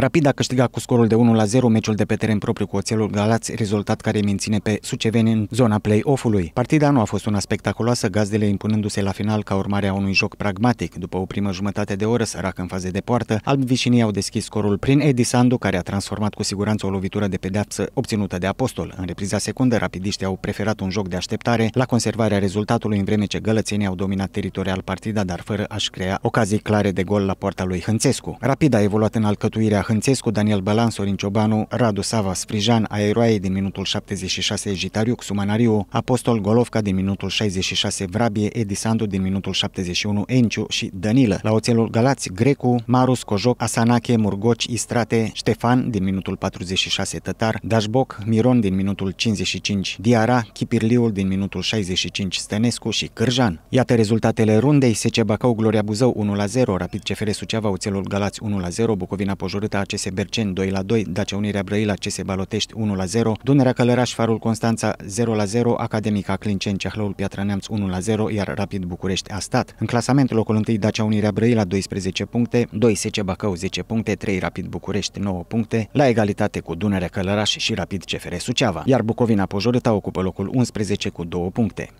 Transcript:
Rapid a câștigat cu scorul de 1 la 0 meciul de pe teren propriu cu Oțelul Galați, rezultat care menține pe Suceveni în zona play-off-ului. Partida nu a fost una spectaculoasă, gazdele impunându-se la final ca urmare a unui joc pragmatic. După o primă jumătate de oră sărac în faze de poartă, vișinii au deschis scorul prin Edi Sandu, care a transformat cu siguranță o lovitură de pedeapsă obținută de Apostol. În repriza secundă, rapidiștii au preferat un joc de așteptare la conservarea rezultatului în vreme ce gălățenii au dominat teritorial partida, dar fără a-și crea ocazii clare de gol la poarta lui Hânțescu. Rapid a evoluat în alcătuirea Hânțescu, Daniel Bălan, Sorin Ciobanu, Radu Sava, Sprijan, Aeroaie din minutul 76, Egitariu, Sumanariu, Apostol Golovca din minutul 66, Vrabie, Edisandu din minutul 71, Enciu și Danilă. La Oțelul Galați, Grecu, Marus Cojoc, Asanache, Murgoci, Istrate, Ștefan din minutul 46, Tătar, Dașboc, Miron din minutul 55, Diara, Chipirliul din minutul 65, Stănescu și Cârjan. Iată rezultatele rundei, Secebacau, Gloria Buzău 1-0, Rapid CFR Suceava, Oțelul Galați 1-0, Bucovina Pojorâta Timișoara, ACS Bercen 2 la 2, Dacia Unirea Brăila, CS Balotești 1 la 0, Dunărea Călăraș, Farul Constanța 0 la 0, Academica Clincen Ceahlăul Piatra Neamț 1 la 0, iar Rapid București a stat. În clasament locul 1 Dacia Unirea Brăila 12 puncte, 2 SC Bacău 10 puncte, 3 Rapid București 9 puncte, la egalitate cu Dunărea Călăraș și Rapid CFR Suceava, iar Bucovina Pojorâta ocupă locul 11 cu 2 puncte.